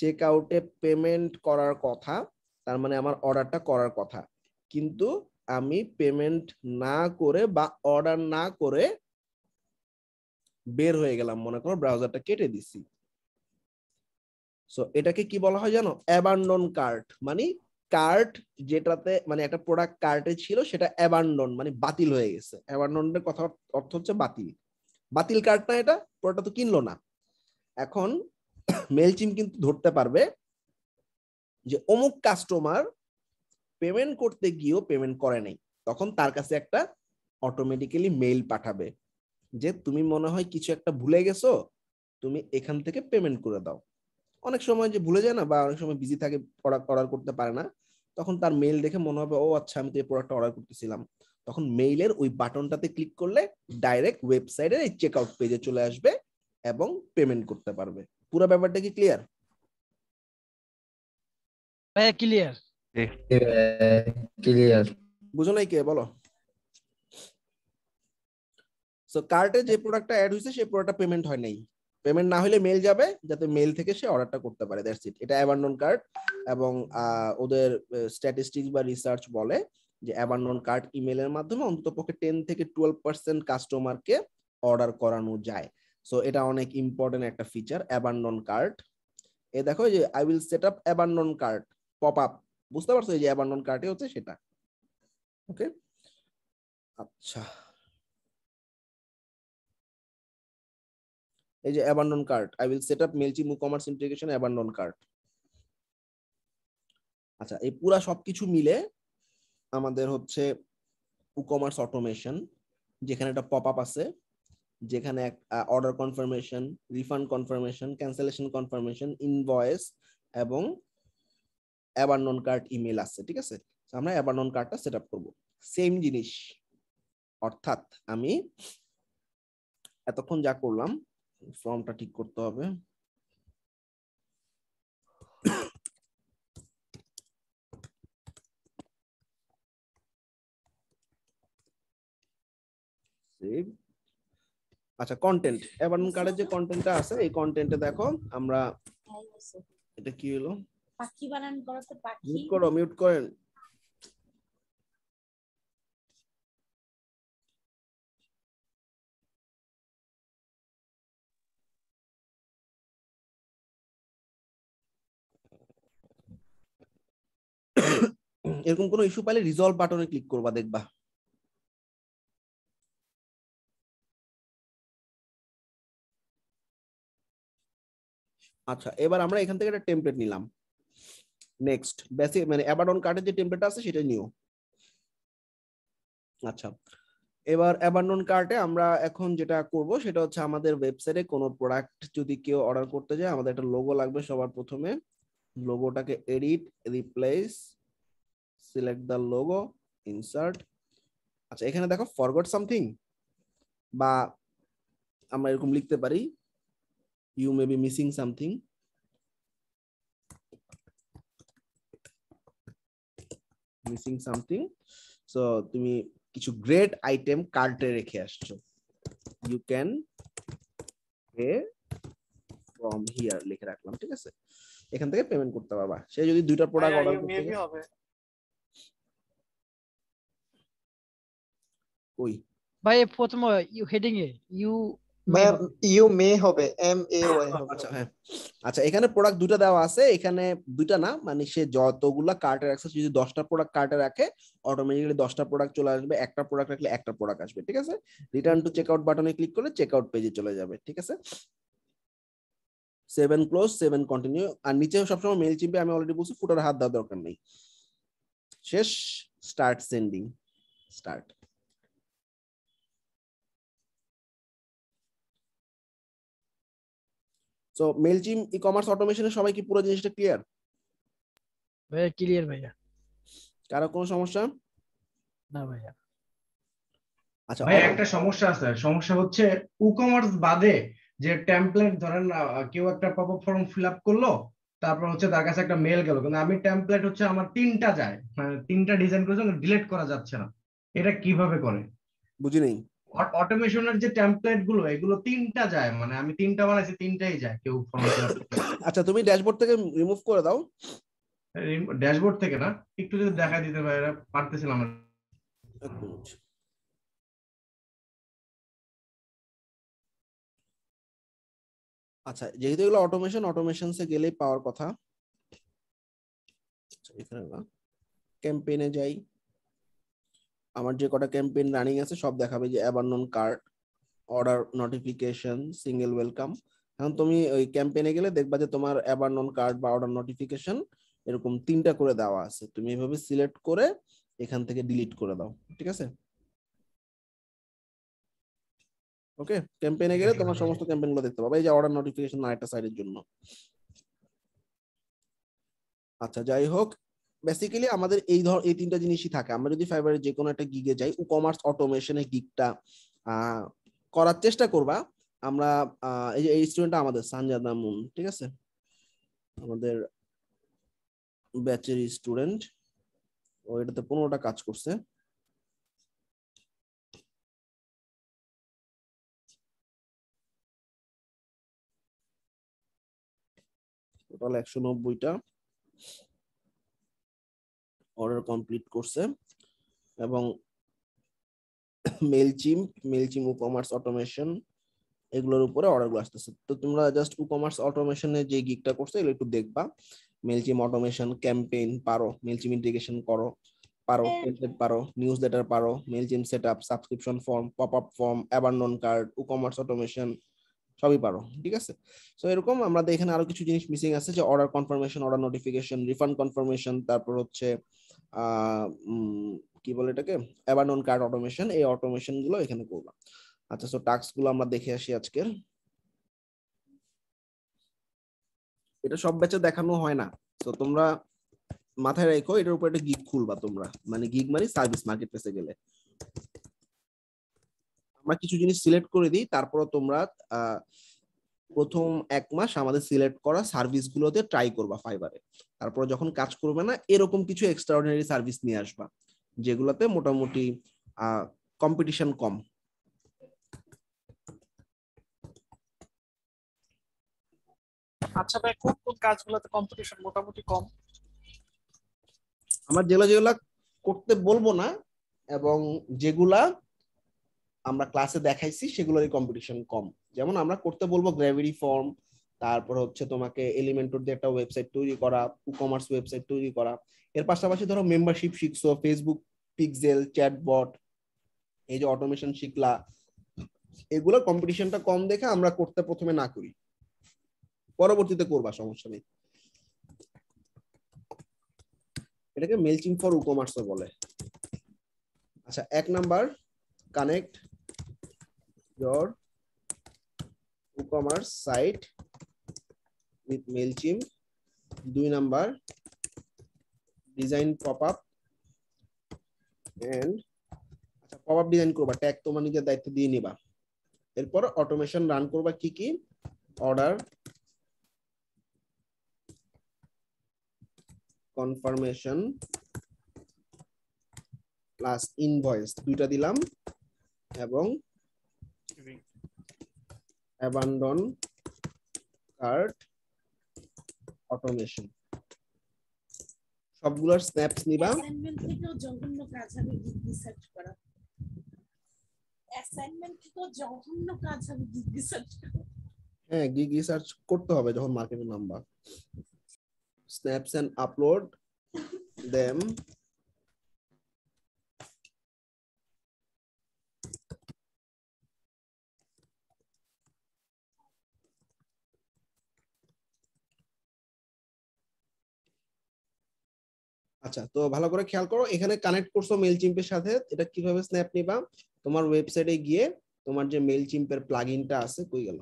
চেক আউটে পেমেন্ট করার কথা তার মানে আমার অর্ডারটা করার কথা কিন্তু আমি পেমেন্ট না করে বা অর্ডার না করে বের হয়ে গেলাম মনে করো ব্রাউজারটা কেটে দিছি সো এটাকে কি বলা হয় জানো অ্যাবান্ডন কার্ট মানে কার্ট যেটাতে মানে একটা প্রোডাক্ট কার্টে ছিল সেটা অ্যাবান্ডন মানে বাতিল হয়ে গেছে অ্যাবান্ডনের কথা অর্থ হচ্ছে বাতিল বাতিল কার্ড না এটা প্রোডাক্টটা তো কিনলো না এখন মেলচিম কিন্তু ধরতে পারবে যে অমুক কাস্টমার পেমেন্ট করতে গিয়েও পেমেন্ট করে নাই তখন তার কাছে একটা অটোমেটিক্যালি মেইল পাঠাবে যে তুমি মনে হয় কিছু একটা ভুলে গেছো তুমি এখান থেকে পেমেন্ট করে দাও অনেক সময় যে ভুলে যায় না বা অনেক সময় বিজি থাকে প্রোডাক্ট অর্ডার করতে পারে না তখন তার মেইল দেখে মনে হবে ও আচ্ছা আমি তো এই প্রোডাক্টটা অর্ডার করতেছিলাম তখন মেইলের ওই বাটনটাতে ক্লিক করলে ডাইরেক্ট ওয়েবসাইটের এই চেক আউট পেজে চলে আসবে এবং পেমেন্ট করতে পারবে পুরো ব্যাপারটা কি ক্লিয়ার ভাইয়া ক্লিয়ার ক্লিয়ার বুঝো নাই কে বলো সো কার্টে যে প্রোডাক্টটা অ্যাড হইছে সেই প্রোডাক্টটা পেমেন্ট হয় নাই পেমেন্ট না হলে মেল যাবে যাতে মেল থেকে সে অর্ডারটা করতে পারে দ্যাটস ইট এটা অ্যাবান্ডন কার্ড এবং ওদের স্ট্যাটিস্টিক্স বা রিসার্চ বলে যে অ্যাবান্ডন কার্ড ইমেলের মাধ্যমে অন্তত পক্ষে টেন থেকে টুয়েলভ পার্সেন্ট কাস্টমারকে অর্ডার করানো যায় সো এটা অনেক ইম্পর্টেন্ট একটা ফিচার অ্যাবান্ডন কার্ড এ দেখো যে I will set up abandon card pop up বুঝতে পারছো এই যে অ্যাবান্ডন কার্ডে হচ্ছে সেটা ওকে আচ্ছা এই যে abandon cart I will set up WooCommerce integration abandon cart আচ্ছা এই পুরা সবকিছু মিলে আমাদের হচ্ছে কমার্স অটোমেশন যেখানে একটা পপ আপ আছে যেখানে এক order confirmation refund confirmation cancellation confirmation invoice এবং অ্যাবান্ডন কার্ড ইমেল আছে ঠিক আছে আমরা অ্যাবান্ডন কার্ডটা সেট আপ করবো সেম জিনিস অর্থাৎ আমি এতক্ষণ যা করলাম ফর্মটা ঠিক করতে হবে আচ্ছা কন্টেন্ট অ্যাবান্ডন কার্ডের যে কন্টেন্টটা আছে এই কন্টেন্টে দেখো আমরা হ্যাঁ, এটা কি হলো পাখি বানান করতে পাখি মিউট করো মিউট করেন এরকম কোনো ইস্যু পাইলে রিজলভ বাটনে ক্লিক করবা দেখবা আচ্ছা এবার আমরা এখান থেকে একটা টেমপ্লেট নিলাম নেক্সট বেসিক মানে অ্যাবাডন কার্ডের যে টেমপ্লেটটা আছে সেটা নিও আচ্ছা এবার অ্যাবান্ডন কার্টে আমরা এখন যেটা করব সেটা হচ্ছে আমাদের ওয়েবসাইটে কোনো প্রোডাক্ট যদি কেউ অর্ডার করতে যায় আমাদের একটা লোগো লাগবে সবার প্রথমে লোগোটাকে edit replace select the logo insert আচ্ছা এখানে দেখো ফরগট সামথিং বা আমরা এরকম লিখতে পারি you may be missing something missing something so তুমি কিছু গ্রেট আইটেম কার্টে রেখে আসছো you can pay from here লিখে রাখলাম ঠিক আছে এখান থেকে পেমেন্ট করতে পারবা সে যদি দুইটা প্রোডাক্ট হ্যাঁ, অর্ডার করতে হবে কই ভাই প্রথম হেডিং এ ইউ ইউ মে হবে এম এ ওয়াই আচ্ছা হ্যাঁ আচ্ছা এখানে প্রোডাক্ট দুটো দেওয়া আছে এখানে দুইটা না মানে সে যতগুলা কার্টে রাখছে যদি দশটা প্রোডাক্ট কার্টে রাখে অটোমেটিক্যালি দশটা প্রোডাক্ট চলে আসবে একটা প্রোডাক্ট রাখলে একটা প্রোডাক্ট আসবে ঠিক আছে রিটার্ন টু চেকআউট বাটনে ক্লিক করলে চেকআউট পেজে চলে যাবে ঠিক আছে সেভেন ক্লোজ সেভেন কন্টিনিউ আর নিচে সবসময় মেল চিম্পে আমি অলরেডি বলছি ফুটার হাত দেওয়ার দরকার নেই শেষ start sending start so Mailchimp ecommerce অটোমেশনে সবাই কি পুরো জিনিসটা ক্লিয়ার ভাইয়া ক্লিয়ার ভাইয়া কারো কোনো সমস্যা না ভাইয়া আচ্ছা ভাই একটা সমস্যা আছে সমস্যা হচ্ছে ই বাদে যে টেমপ্লেট ধরেন কেউ একটা pop up form fill up করলো তারপর হচ্ছে তার কাছে একটা মেল গেল কিন্তু আমি টেমপ্লেট হচ্ছে আমার তিনটা যায় মানে তিনটা ডিজাইন করেছি ডিলিট করা যাচ্ছে না এটা কিভাবে করে বুঝি নেই অটোমেশনের যে টেমপ্লেট গুলো এগুলো তিনটা যায় মানে আমি তিনটা বানাইছি তিনটাই যায় কেউ আচ্ছা তুমি ড্যাশবোর্ড থেকে রিমুভ করে দাও ড্যাশবোর্ড থেকে না একটু যদি দেখা দিতে পারে পারতেছিলাম আচ্ছা যেহেতু এগুলো অটোমেশন অটোমেশন অটোমেশনসে গেলেই পাওয়ার কথা আচ্ছা, এখানে না ক্যাম্পেইনে যাই আমার যে কটা ক্যাম্পেইন রানিং আছে সব দেখাবে যে abandon card order notification single welcome এখন তুমি ওই ক্যাম্পেইনে গেলে দেখবা যে তোমার অ্যাবান্ডন কার্ড বা অর্ডার নোটিফিকেশন এরকম তিনটা করে দেওয়া আছে তুমি এভাবে সিলেক্ট করে এখান থেকে ডিলিট করে দাও ঠিক আছে ওকে ক্যাম্পেইনে গেলে হ্যাঁ, তোমার হ্যাঁ। সমস্ত ক্যাম্পেইন গুলো দেখতে পাবে এই যে অর্ডার নোটিফিকেশন আরেকটা সাইডের জন্য আচ্ছা যাই হোক বেসিক্যালি আমাদের এই ধর এই তিনটা জিনিসই থাকে আমরা যদি ফাইবারের যে কোনো একটা গিগে যাই ই কমার্স অটোমেশনের গিগটা করার চেষ্টা করবা আমরা এই যে এই স্টুডেন্টটা আমাদের সানজাদ মামুন ঠিক আছে আমাদের ব্যাচের স্টুডেন্ট ও এটাতে পনেরোটা কাজ করছে টোটাল একশো নব্বইটা অর্ডার কমপ্লিট করছে এবং মেলচিম মেলচিম ও কমার্স অটোমেশন এগুলোর উপরে অর্ডার গুলো আসতেছে তো তোমরা জাস্ট ই কমার্স অটোমেশনে যে গিকটা করছে এগুলো একটু দেখবা মেলচিম অটোমেশন ক্যাম্পেইন পারো মেলচিম ইন্টিগ্রেশন করো পারো টেমপ্লেট হ্যাঁ। পারো নিউজ লেটার পারো Mailchimp set up subscription form pop up form abandon card ecommerce automation সবই পারো ঠিক আছে সো এরকম আমরা এখানে আরো কিছু জিনিস মিসিং আছে যে order confirmation order notification refund confirmation তারপর হচ্ছে কি বলে এটাকে অ্যাবানন কার্ড অটোমেশন এই অটোমেশন গুলো এখানে করলাম আচ্ছা সো টাস্ক গুলো আমরা দেখে আসি আজকের এটা সব ব্যাচে দেখানো হয় না তো তোমরা মাথায় রেখো এটার উপর একটা গিগ খুলবা তোমরা মানে গিগ মানে সার্ভিস মার্কেট প্লেসে গেলে আমরা কিছু জিনিস সিলেক্ট করে দিই তারপর তোমরা প্রথম এক মাস আমাদের সিলেক্ট করা সার্ভিসগুলোতে ট্রাই করবা ফাইবারে তারপর যখন কাজ করবে না এরকম কিছু এক্সট্রাঅর্ডিনারি সার্ভিস নিয়ে আসবা যেগুলোতে মোটামুটি কম্পিটিশন কম আচ্ছা ভাই কোন কোন কাজগুলোতে কম্পিটিশন মোটামুটি কম আমার যেগুলো যেগুলো করতে বলবো না এবং যেগুলা আমরা ক্লাসে দেখাইছি সেগুলোরই কম্পিটিশন কম যেমন আমরা করতে বলবো গ্র্যাভিটি ফর্ম তারপর হচ্ছে তোমাকে এলিমেন্টর দিয়ে একটা ওয়েবসাইট তৈরি করা ই কমার্স ওয়েবসাইট তৈরি করা এর পাশাপাশি ধরো মেম্বারশিপ শিখছো ফেসবুক পিক্সেল চ্যাটবট এই যে অটোমেশন শিখলা এগুলোর কম্পিটিশনটা কম দেখে আমরা করতে প্রথমে না করি পরবর্তীতে করবা সমস্যা নেই এটাকে মেলচিং ফর ই কমার্সও বলে আচ্ছা এক number connect your WooCommerce site with MailChimp. দুই number design pop-up and আচ্ছা পপআপ ডিজাইন করবা ট্যাগ তোমার নিজের দায়িত্ব দিয়ে নিবা এরপর অটোমেশন রান করবা কি কি অর্ডার কনফার্মেশন প্লাস ইনভয়েস দুইটা দিলাম এবং abandon cart automation সবগুলোর স্ন্যাপস নিবা অ্যাসাইনমেন্ট থেকে জঘন্য কাজ হবে গিগ রিসার্চ করা কাজ গিগ হ্যাঁ গিগ রিসার্চ করতে হবে যখন মার্কেটে নামবা স্ন্যাপস এন্ড আপলোড দেম আচ্ছা তো ভালো করে খেয়াল করো এখানে কানেক্ট করছো মেল চিম্পের সাথে এটা কিভাবে স্ন্যাপ নিবা তোমার ওয়েবসাইটে গিয়ে তোমার যে মেল চিম্পের প্লাগইনটা আছে কই গেল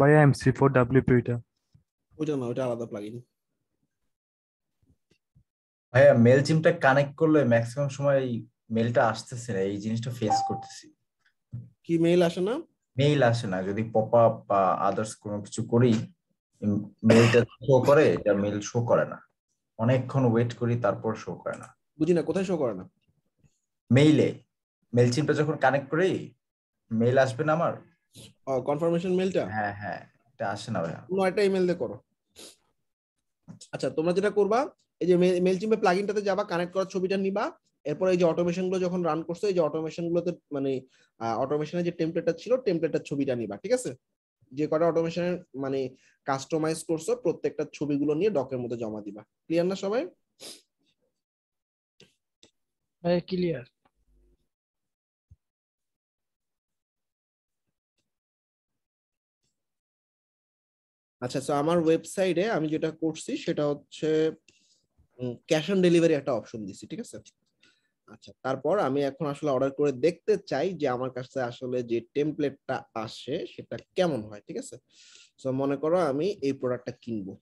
ভাইয়া এমসি ফোর ডাব্লিউপি এটা ওটা না ওটা আলাদা প্লাগইন ভাইয়া মেল চিমটা কানেক্ট করলে ম্যাক্সিমাম সময় মেলটা আসতেছে না এই জিনিসটা ফেস করতেছি কি মেইল আসে না মেল আসে না যদি পপ আপ বা আদার্স কোনো কিছু করি মেইলটা শো করে এটা মেইল শো করে না অনেকক্ষণ ওয়েট করি তারপর শো করে না বুঝি না কোথায় শো করে না মেইলে মেল চিমটা যখন কানেক্ট করি মেইল আসবে না আমার কনফার্মেশন মেলটা হ্যাঁ হ্যাঁ এটা আসে না ভাইয়া নয়টা ইমেল দিয়ে করো আচ্ছা তোমরা যেটা করবা এই যে মেল মেলচিম্পে প্লাগইনটাতে যাবা কানেক্ট করার ছবিটা নিবা এরপর এই যে অটোমেশন গুলো যখন রান করছো এই যে অটোমেশন গুলোতে মানে অটোমেশনের যে টেমপ্লেটটা ছিল টেমপ্লেটটার ছবিটা নিবা ঠিক আছে যে কটা অটোমেশনের মানে কাস্টমাইজ করছো প্রত্যেকটা ছবিগুলো নিয়ে ডকের মধ্যে জমা দিবা ক্লিয়ার না সবাই ক্লিয়ার আচ্ছা তো আমার ওয়েবসাইটে আমি যেটা করছি সেটা হচ্ছে ক্যাশ অন ডেলিভারি একটা অপশন দিছি ঠিক আছে আচ্ছা তারপর আমি এখন আসলে অর্ডার করে দেখতে চাই যে আমার কাছে আসলে যে টেমপ্লেটটা আসে সেটা কেমন হয় ঠিক আছে তো মনে করো আমি এই প্রোডাক্টটা কিনবো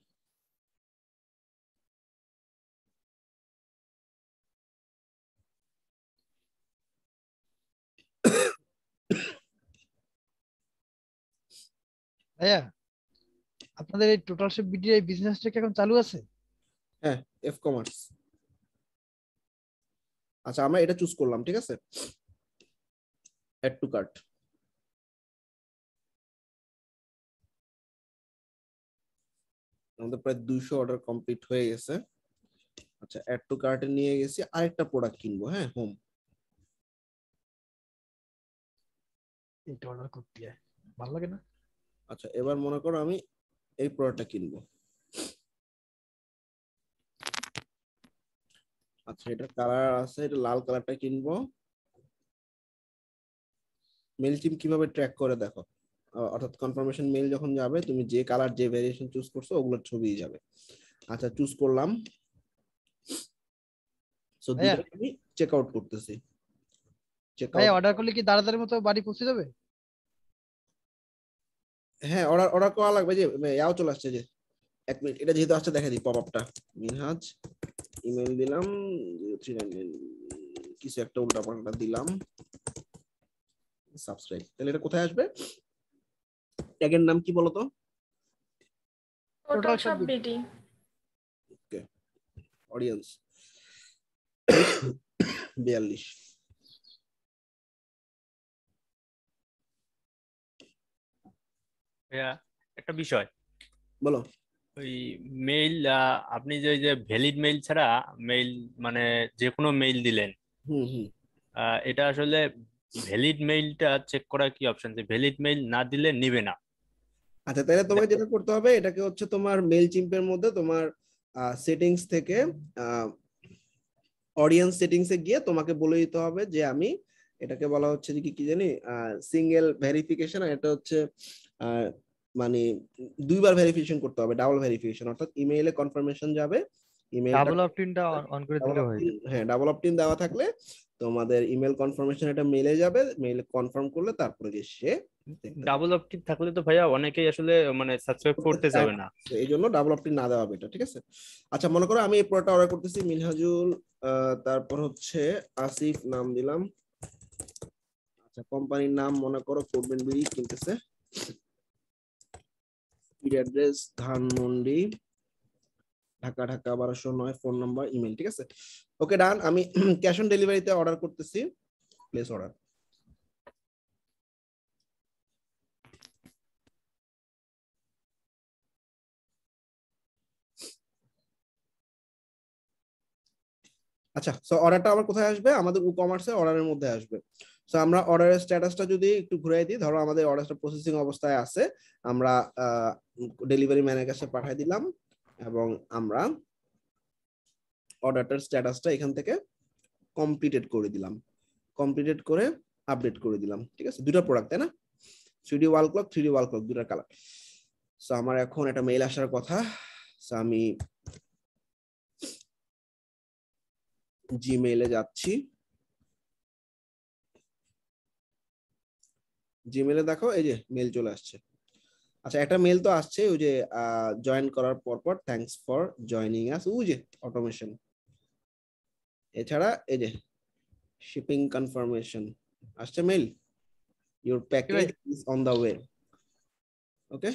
ভাইয়া আপনাদের এই টোটাল শেপ বিডিআই বিজনেসটা কি এখন চালু আছে হ্যাঁ এফ কমার্স আচ্ছা আমরা এটা চুজ করলাম ঠিক আছে অ্যাড টু কার্ট আমাদের প্রায় দুইশো অর্ডার কমপ্লিট হয়ে গেছে আচ্ছা অ্যাড টু কার্টে নিয়ে গেছি আরেকটা প্রোডাক্ট কিনবো হ্যাঁ হোম এটা অর্ডার করতে ভালো লাগে না আচ্ছা এবার মনে করো আমি এই প্রোডাক্টটা কিনবো আচ্ছা এটা কালার আছে এটা লাল কালারটা কিনবো মেল টিম কিভাবে ট্র্যাক করে দেখো অর্থাৎ কনফার্মেশন মেল যখন যাবে তুমি যে কালার যে ভেরিয়েশন চুজ করছো ওগুলোর ছবি যাবে আচ্ছা চুজ করলাম সো আমি চেক আউট করতেছি চেক আউট অর্ডার করলে কি তাড়াতাড়ির মতো বাড়ি পৌঁছে যাবে হ্যাঁ অর্ডার অর্ডার করা লাগবে যে ইয়াও মানে চলে আসছে যে এক মিনিট এটা যেহেতু আসছে দেখা দিই পপ আপটা মিনহাজ ইমেল দিলাম থ্রি নাইন কিছু একটা উল্টা পাল্টা দিলাম সাবস্ক্রাইব তাহলে এটা কোথায় আসবে ট্যাগের নাম কি বলতো টোটাল ওকে অডিয়েন্স বিয়াল্লিশ একটা বিষয় বলো ওই মেইল আপনি যে যে ভ্যালিড মেইল ছাড়া মেইল মানে যে কোনো মেইল দিলেন এটা আসলে ভ্যালিড মেইলটা চেক করা কি অপশন আছে ভ্যালিড মেইল না দিলে নিবে না আচ্ছা তাহলে তোমাকে যেটা করতে হবে এটাকে হচ্ছে তোমার মেইল চিম্পের মধ্যে তোমার সেটিংস থেকে অডিয়েন্স এ গিয়ে তোমাকে বলে দিতে হবে যে আমি এটাকে বলা হচ্ছে যে কি কি জানি সিঙ্গেল ভেরিফিকেশন আর এটা হচ্ছে আর মানে দুইবার ভেরিফিকেশন করতে হবে ডাবল ভেরিফিকেশন অর্থাৎ ইমেইলে কনফার্মেশন যাবে ইমেল ডাবল অপটিনটা অন করে দিলে হয় হ্যাঁ ডাবল অপটিন দেওয়া থাকলে তোমাদের ইমেল কনফার্মেশন এটা মেলে যাবে মেইলে কনফার্ম করলে তারপরে যে সে ডাবল অপটিন থাকলে তো ভাইয়া অনেকেই আসলে মানে সাবস্ক্রাইব করতে যাবে না এই জন্য ডাবল অপটিন না দেওয়া এটা ঠিক আছে আচ্ছা মনে করো আমি এই প্রোডাক্ট অর্ডার করতেছি মিনহাজুল তারপর হচ্ছে আসিফ নাম দিলাম আচ্ছা কোম্পানির নাম মনে করো কোডমেন্ট বিড়ি কিনতেছে ইমেল অ্যাড্রেস ধানমন্ডি ঢাকা ঢাকা বারোশো নয় ফোন নাম্বার ইমেল ঠিক আছে ওকে ডান আমি ক্যাশ অন ডেলিভারিতে অর্ডার করতেছি প্লেস অর্ডার আচ্ছা অর্ডারটা আমার কোথায় আসবে আমাদের ই কমার্সের অর্ডারের মধ্যে আসবে সো আমরা অর্ডারের স্ট্যাটাসটা যদি একটু ঘুরাই দিই ধরো আমাদের অর্ডারটা প্রসেসিং অবস্থায় আছে আমরা ডেলিভারি ম্যানের কাছে পাঠিয়ে দিলাম এবং আমরা অর্ডারটার স্ট্যাটাসটা এখান থেকে কমপ্লিটেড করে দিলাম কমপ্লিটেড করে আপডেট করে দিলাম ঠিক আছে দুটো প্রোডাক্ট তাই না three D wall clock three D wall clock দুটার কালার সো আমার এখন একটা মেইল আসার কথা সো আমি জিমেইলে যাচ্ছি জিমেলে দেখো এই যে মেল চলে আসছে আচ্ছা একটা মেল তো আসছে ওই যে জয়েন করার পর পর থ্যাংকস ফর জয়নিং আস ওই যে অটোমেশন এছাড়া এই যে শিপিং কনফার্মেশন আসছে mail your package is on the way okay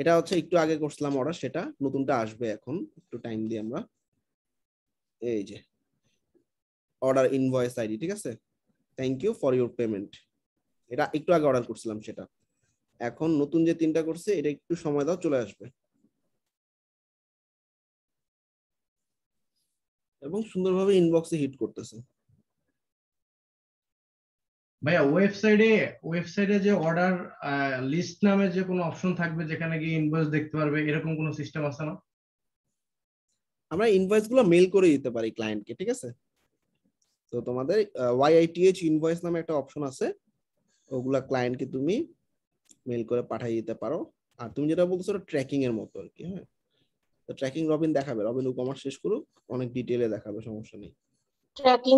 এটা হচ্ছে একটু আগে করছিলাম অর্ডার সেটা নতুনটা আসবে এখন একটু টাইম দিই আমরা এই যে অর্ডার ইনভয়েস আইডি ঠিক আছে thank you for your payment এটা একটু আগে অর্ডার করছিলাম সেটা এখন নতুন যে তিনটা করছে এটা একটু সময় দাও চলে আসবে এবং সুন্দরভাবে ইনবক্সে হিট করতেছে ভাইয়া ওয়েবসাইটে ওয়েবসাইটে যে অর্ডার লিস্ট নামে যে কোনো অপশন থাকবে যেখানে গিয়ে ইনভয়েস দেখতে পারবে এরকম কোনো সিস্টেম আছে না আমরা ইনভয়েস গুলো মেল করে দিতে পারি ক্লায়েন্টকে ঠিক আছে তো তোমাদের ওয়াইআইটিএইচ ইনভয়েস নামে একটা অপশন আছে ওগুলা ক্লায়েন্টকে তুমি মেল করে পাঠিয়ে দিতে পারো আর তুমি যেটা বলছো ট্র্যাকিং এর মতো আর কি হ্যাঁ তো ট্র্যাকিং রবিন দেখাবে রবিন কমার্স শেষ করুক অনেক ডিটেইলে দেখাবে সমস্যা নেই ট্র্যাকিং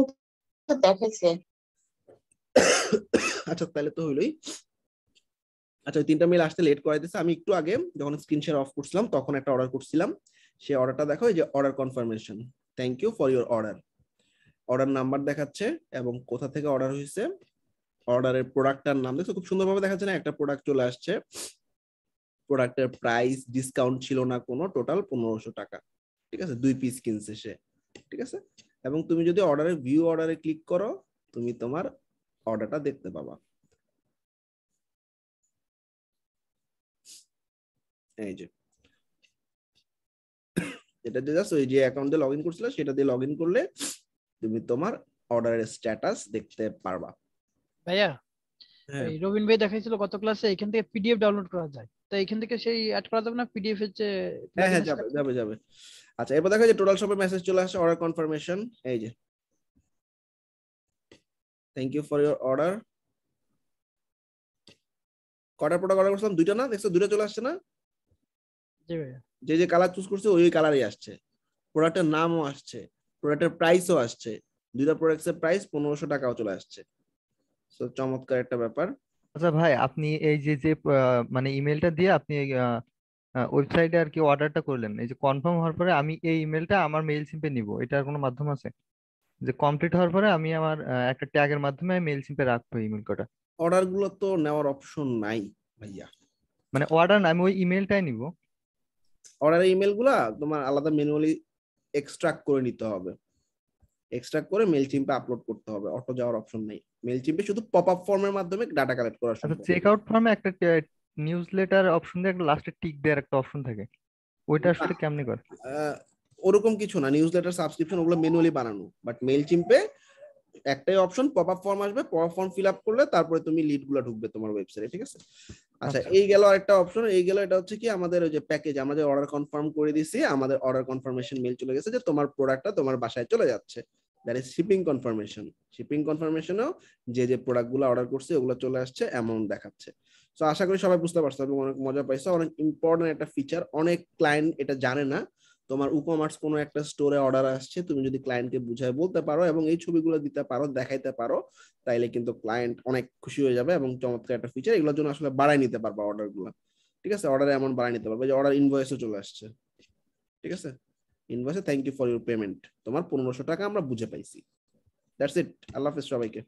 তো দেখাইছে আচ্ছা তাহলে তো হইলোই আচ্ছা তিনটা মেল আসতে লেট করে করাইতেছে আমি একটু আগে যখন স্ক্রিন শেয়ার অফ করছিলাম তখন একটা অর্ডার করছিলাম সেই অর্ডারটা দেখো এই যে order confirmation thank you for your order order number দেখাচ্ছে এবং কোথা থেকে অর্ডার হয়েছে অর্ডারের প্রোডাক্টটার নাম দেখছো খুব সুন্দরভাবে দেখা যাচ্ছে না একটা প্রোডাক্ট চলে আসছে প্রোডাক্টের প্রাইস ডিসকাউন্ট ছিল না কোনো টোটাল পনেরোশো টাকা ঠিক আছে দুই পিস কিনছে সে ঠিক আছে এবং তুমি যদি অর্ডারে ভিউ অর্ডারে ক্লিক করো তুমি তোমার অর্ডারটা দেখতে পাবা এই যে এটা দিয়ে জাস্ট ওই যে অ্যাকাউন্ট দিয়ে লগ ইন করছিল সেটা দিয়ে লগ ইন করলে তুমি তোমার অর্ডারের স্ট্যাটাস দেখতে পারবা ভাইয়া হ্যাঁ। রবিন ভাই দেখাইছিল গত ক্লাসে এখান থেকে পিডিএফ ডাউনলোড করা যায় তো এখান থেকে সেই অ্যাড করা যাবে না পিডিএফ এর যে হ্যাঁ হ্যাঁ যাবে যাবে যাবে আচ্ছা এরপর দেখো যে টোটাল শপে মেসেজ চলে আসে অর্ডার কনফার্মেশন এই যে thank you for your order কটার প্রোডাক্ট অর্ডার করছিলাম দুইটা না দেখছো দুইটা চলে আসছে না জি ভাইয়া যে যে কালার চুজ করছে ওই কালারই আসছে প্রোডাক্টের নামও আসছে প্রোডাক্টের প্রাইসও আসছে দুইটা প্রোডাক্টের প্রাইস পনেরোশো টাকাও চলে আসছে সো চমৎকার একটা ব্যাপার আচ্ছা ভাই আপনি এই যে যে মানে ইমেলটা দিয়ে আপনি ওয়েবসাইটে আর কি অর্ডারটা করলেন এই যে কনফার্ম হওয়ার পরে আমি এই ইমেলটা আমার মেইল সিম্পে নিব এটার কোনো মাধ্যম আছে যে কমপ্লিট হওয়ার পরে আমি আমার একটা ট্যাগের মাধ্যমে মেইল সিম্পে রাখবো ইমেল কটা অর্ডার গুলো তো নেওয়ার অপশন নাই ভাইয়া মানে অর্ডার আমি ওই ইমেলটাই নিব অর্ডার ইমেল গুলা তোমার আলাদা ম্যানুয়ালি এক্সট্রাক্ট করে নিতে হবে এক্সট্রাক্ট করে মেইল সিম্পে আপলোড করতে হবে অটো যাওয়ার অপশন নাই মেলচিম্পে শুধু পপ আপ ফর্মের মাধ্যমে ডাটা কালেক্ট করা আচ্ছা, সম্ভব চেক আউট ফর্মে একটা নিউজ লেটার অপশন দিয়ে একটা লাস্টে টিক দেওয়ার একটা অপশন থাকে ওইটা আসলে কেমনে করে ওরকম কিছু না নিউজ লেটার সাবস্ক্রিপশন ওগুলো ম্যানুয়ালি বানানো বাট মেলচিম্পে একটাই অপশন পপ আপ ফর্ম আসবে pop up form fill up করলে তারপরে তুমি লিড গুলো ঢুকবে তোমার ওয়েবসাইটে ঠিক আছে আচ্ছা, আচ্ছা এই গেল আরেকটা অপশন এই গেল এটা হচ্ছে কি আমাদের ওই যে প্যাকেজ আমরা যে অর্ডার কনফার্ম করে দিছি আমাদের অর্ডার কনফার্মেশন মেল চলে গেছে যে তোমার প্রোডাক্টটা তোমার বাসায় চলে যাচ্ছে that is shipping confirmation shipping কনফার্মেশনও যে যে প্রোডাক্টগুলো অর্ডার করছে ওগুলো চলে আসছে অ্যামাউন্ট দেখাচ্ছে সো আশা করি সবাই বুঝতে পারছো এবং অনেক মজা পাইছো অনেক ইম্পর্টেন্ট একটা ফিচার অনেক ক্লায়েন্ট এটা জানে না তোমার উপমার্স কোনো একটা স্টোরে অর্ডার আসছে তুমি যদি ক্লায়েন্টকে বুঝায় বলতে পারো এবং এই ছবিগুলো দিতে পারো দেখাইতে পারো তাইলে কিন্তু ক্লায়েন্ট অনেক খুশি হয়ে যাবে এবং চমৎকার একটা ফিচার এগুলোর জন্য আসলে বাড়াই নিতে পারবো অর্ডারগুলো ঠিক আছে অর্ডার এমন বাড়াই নিতে পারবে যে অর্ডার ইনভয়েসও চলে আসছে ঠিক আছে ইনভয়েসে thank you for your payment তোমার পনেরোশো টাকা আমরা বুঝে পাইছি দ্যাটস ইট আল্লাহ হাফিজ সবাইকে